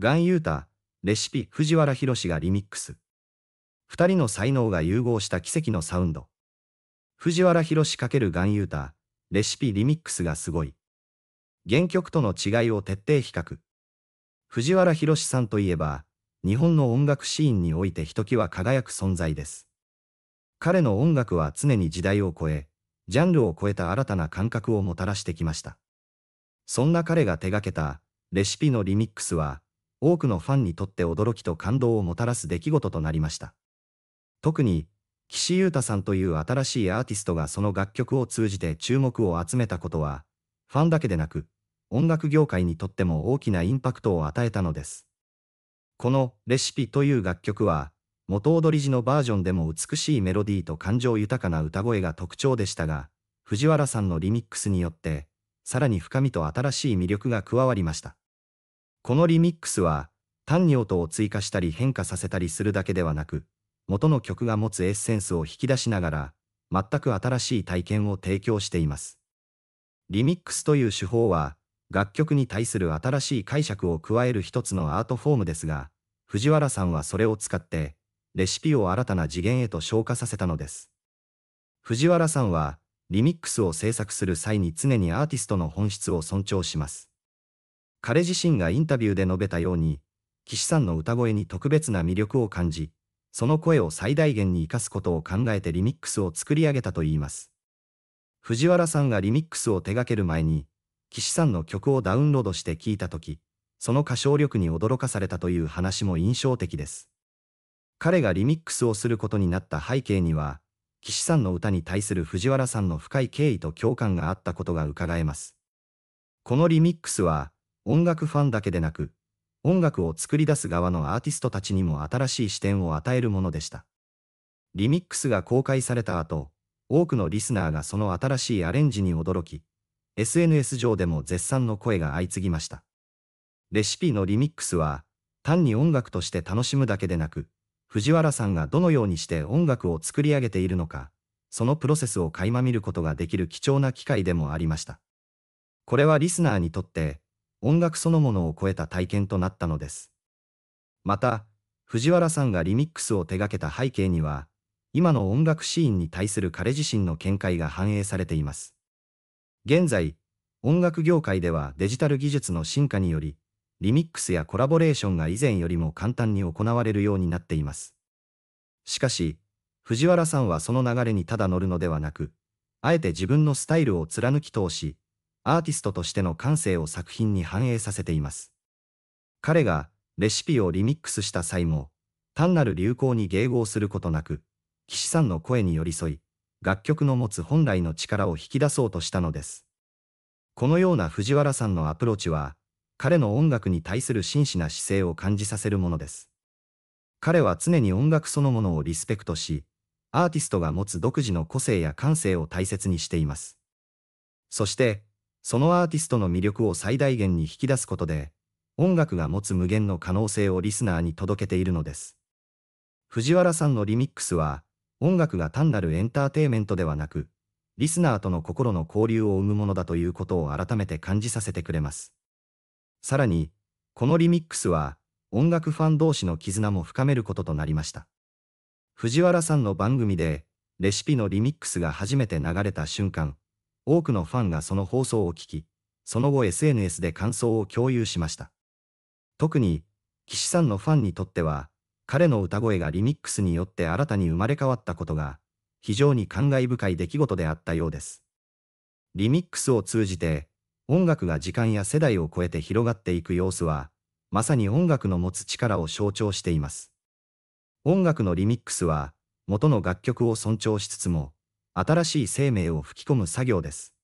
ガン・ユータ、レシピ藤原宏がリミックス。二人の才能が融合した奇跡のサウンド。藤原士×ガン・ユータ、レシピリミックスがすごい。原曲との違いを徹底比較。藤原士さんといえば、日本の音楽シーンにおいてひときわ輝く存在です。彼の音楽は常に時代を超え、ジャンルを超えた新たな感覚をもたらしてきました。そんな彼が手がけたレシピのリミックスは、多くのファンにとって驚きと感動をもたらす出来事となりました。特に、岸優太さんという新しいアーティストがその楽曲を通じて注目を集めたことは、ファンだけでなく、音楽業界にとっても大きなインパクトを与えたのです。このレシピという楽曲は、元踊り時のバージョンでも美しいメロディーと感情豊かな歌声が特徴でしたが、藤原さんのリミックスによって、さらに深みと新しい魅力が加わりました。このリミックスは、単に音を追加したり変化させたりするだけではなく、元の曲が持つエッセンスを引き出しながら、全く新しい体験を提供しています。リミックスという手法は、楽曲に対する新しい解釈を加える一つのアートフォームですが、藤原さんはそれを使って、レシピを新たな次元へと昇華させたのです。藤原さんは、リミックスを制作する際に常にアーティストの本質を尊重します。彼自身がインタビューで述べたように、岸さんの歌声に特別な魅力を感じ、その声を最大限に生かすことを考えてリミックスを作り上げたといいます。藤原さんがリミックスを手掛ける前に、岸さんの曲をダウンロードして聴いたとき、その歌唱力に驚かされたという話も印象的です。彼がリミックスをすることになった背景には、岸さんの歌に対する藤原さんの深い敬意と共感があったことがうかがえます。このリミックスは、音楽ファンだけでなく、音楽を作り出す側のアーティストたちにも新しい視点を与えるものでした。リミックスが公開された後、多くのリスナーがその新しいアレンジに驚き、SNS 上でも絶賛の声が相次ぎました。レシピのリミックスは、単に音楽として楽しむだけでなく、藤原さんがどのようにして音楽を作り上げているのか、そのプロセスを垣間見ることができる貴重な機会でもありました。これはリスナーにとって、音楽そのものを超えた体験となったのです。また、藤原さんがリミックスを手掛けた背景には、今の音楽シーンに対する彼自身の見解が反映されています。現在、音楽業界ではデジタル技術の進化により、リミックスやコラボレーションが以前よりも簡単に行われるようになっています。しかし、藤原さんはその流れにただ乗るのではなく、あえて自分のスタイルを貫き通し、アーティストとしての感性を作品に反映させています。彼がレシピをリミックスした際も、単なる流行に迎合することなく、岸さんの声に寄り添い、楽曲の持つ本来の力を引き出そうとしたのです。このような藤原さんのアプローチは、彼の音楽に対する真摯な姿勢を感じさせるものです。彼は常に音楽そのものをリスペクトし、アーティストが持つ独自の個性や感性を大切にしています。そして、そのアーティストの魅力を最大限に引き出すことで、音楽が持つ無限の可能性をリスナーに届けているのです。藤原さんのリミックスは、音楽が単なるエンターテイメントではなく、リスナーとの心の交流を生むものだということを改めて感じさせてくれます。さらに、このリミックスは、音楽ファン同士の絆も深めることとなりました。藤原さんの番組で、レシピのリミックスが初めて流れた瞬間、多くのファンがその放送を聞き、その後 SNS で感想を共有しました。特に、岸さんのファンにとっては、彼の歌声がリミックスによって新たに生まれ変わったことが、非常に感慨深い出来事であったようです。リミックスを通じて、音楽が時間や世代を超えて広がっていく様子は、まさに音楽の持つ力を象徴しています。音楽のリミックスは、元の楽曲を尊重しつつも、新しい生命を吹き込む作業です。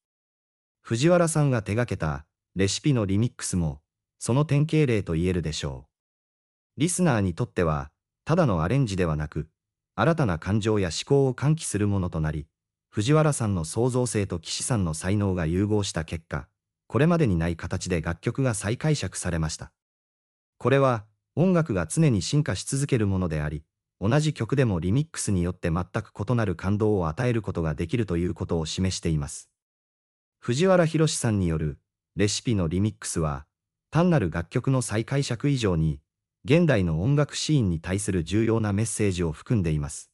藤原さんが手がけたレシピのリミックスもその典型例と言えるでしょう。リスナーにとってはただのアレンジではなく新たな感情や思考を喚起するものとなり藤原さんの創造性と岸さんの才能が融合した結果これまでにない形で楽曲が再解釈されました。これは音楽が常に進化し続けるものであり同じ曲でもリミックスによって全く異なる感動を与えることができるということを示しています。藤原宏さんによるレシピのリミックスは、単なる楽曲の再解釈以上に、現代の音楽シーンに対する重要なメッセージを含んでいます。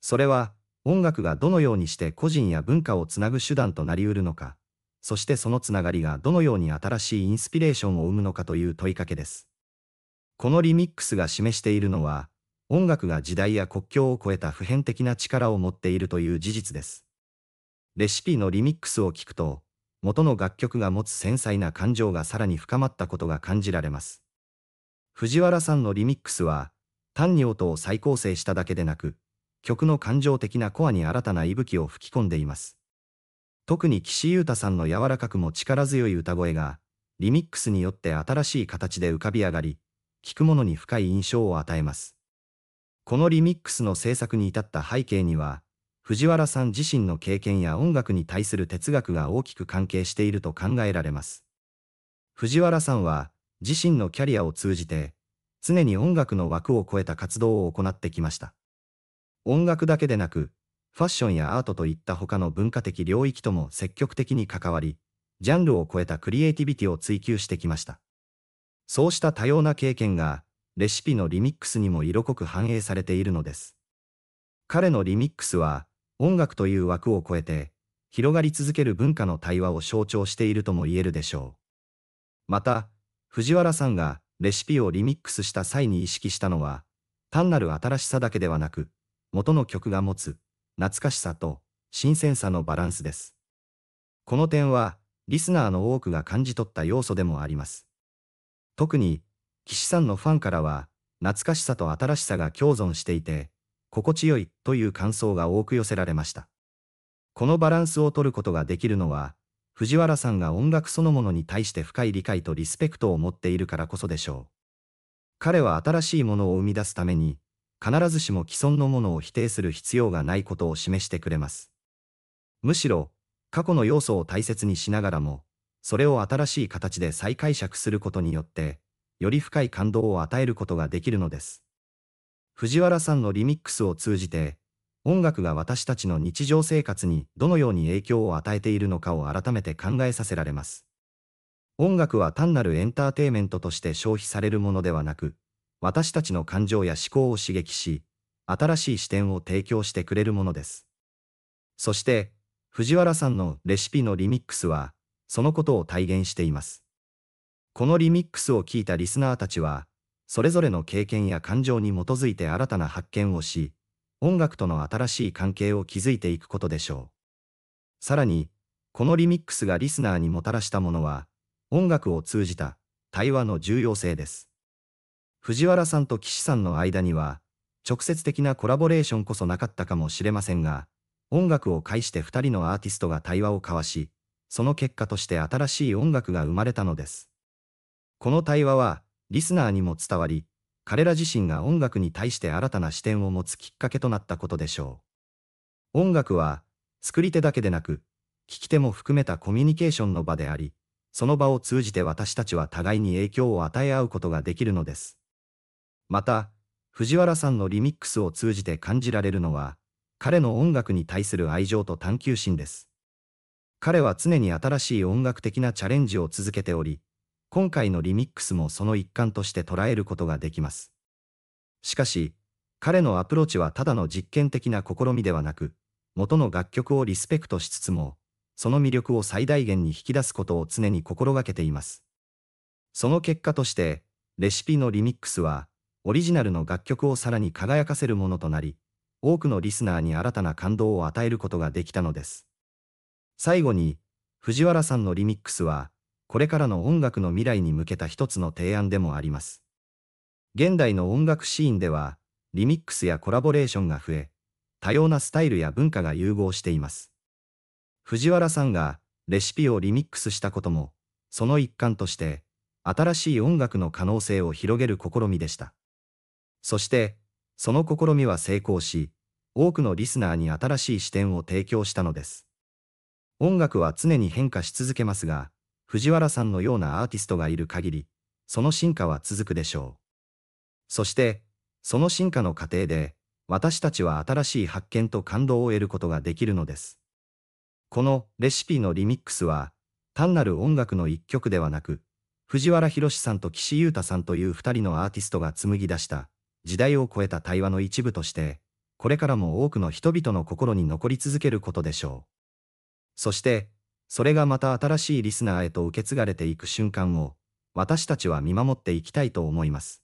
それは、音楽がどのようにして個人や文化をつなぐ手段となりうるのか、そしてそのつながりがどのように新しいインスピレーションを生むのかという問いかけです。このリミックスが示しているのは、音楽が時代や国境を超えた普遍的な力を持っているという事実です。レシピのリミックスを聞くと、元の楽曲が持つ繊細な感情がさらに深まったことが感じられます。藤原さんのリミックスは、単に音を再構成しただけでなく、曲の感情的なコアに新たな息吹を吹き込んでいます。特に岸優太さんの柔らかくも力強い歌声が、リミックスによって新しい形で浮かび上がり、聴く者に深い印象を与えます。このリミックスの制作に至った背景には、藤原さん自身の経験や音楽に対する哲学が大きく関係していると考えられます。藤原さんは、自身のキャリアを通じて、常に音楽の枠を超えた活動を行ってきました。音楽だけでなく、ファッションやアートといった他の文化的領域とも積極的に関わり、ジャンルを超えたクリエイティビティを追求してきました。そうした多様な経験が、レシピのリミックスにも色濃く反映されているのです。彼のリミックスは、音楽という枠を超えて、広がり続ける文化の対話を象徴しているとも言えるでしょう。また、藤原さんがレシピをリミックスした際に意識したのは、単なる新しさだけではなく、元の曲が持つ、懐かしさと、新鮮さのバランスです。この点は、リスナーの多くが感じ取った要素でもあります。特に、岸さんのファンからは、懐かしさと新しさが共存していて、心地よいという感想が多く寄せられました。このバランスを取ることができるのは、藤原さんが音楽そのものに対して深い理解とリスペクトを持っているからこそでしょう。彼は新しいものを生み出すために、必ずしも既存のものを否定する必要がないことを示してくれます。むしろ、過去の要素を大切にしながらも、それを新しい形で再解釈することによって、より深い感動を与えることができるのです。藤原さんのリミックスを通じて、音楽が私たちの日常生活にどのように影響を与えているのかを改めて考えさせられます。音楽は単なるエンターテイメントとして消費されるものではなく、私たちの感情や思考を刺激し、新しい視点を提供してくれるものです。そして、藤原さんのレシピのリミックスは、そのことを体現しています。このリミックスを聞いたリスナーたちは、それぞれの経験や感情に基づいて新たな発見をし、音楽との新しい関係を築いていくことでしょう。さらに、このリミックスがリスナーにもたらしたものは、音楽を通じた対話の重要性です。藤原さんと岸さんの間には、直接的なコラボレーションこそなかったかもしれませんが、音楽を介して2人のアーティストが対話を交わし、その結果として新しい音楽が生まれたのです。この対話は、リスナーにも伝わり、彼ら自身が音楽に対して新たな視点を持つきっかけとなったことでしょう。音楽は、作り手だけでなく、聞き手も含めたコミュニケーションの場であり、その場を通じて私たちは互いに影響を与え合うことができるのです。また、藤原さんのリミックスを通じて感じられるのは、彼の音楽に対する愛情と探求心です。彼は常に新しい音楽的なチャレンジを続けており、今回のリミックスもその一環として捉えることができます。しかし、彼のアプローチはただの実験的な試みではなく、元の楽曲をリスペクトしつつも、その魅力を最大限に引き出すことを常に心がけています。その結果として、レシピのリミックスは、オリジナルの楽曲をさらに輝かせるものとなり、多くのリスナーに新たな感動を与えることができたのです。最後に、藤原さんのリミックスは、これからの音楽の未来に向けた一つの提案でもあります。現代の音楽シーンでは、リミックスやコラボレーションが増え、多様なスタイルや文化が融合しています。藤原さんがレシピをリミックスしたことも、その一環として、新しい音楽の可能性を広げる試みでした。そして、その試みは成功し、多くのリスナーに新しい視点を提供したのです。音楽は常に変化し続けますが、藤原さんのようなアーティストがいる限り、その進化は続くでしょう。そして、その進化の過程で、私たちは新しい発見と感動を得ることができるのです。このレシピのリミックスは、単なる音楽の一曲ではなく、藤原宏さんと岸優太さんという二人のアーティストが紡ぎ出した、時代を超えた対話の一部として、これからも多くの人々の心に残り続けることでしょう。そして、それがまた新しいリスナーへと受け継がれていく瞬間を、私たちは見守っていきたいと思います。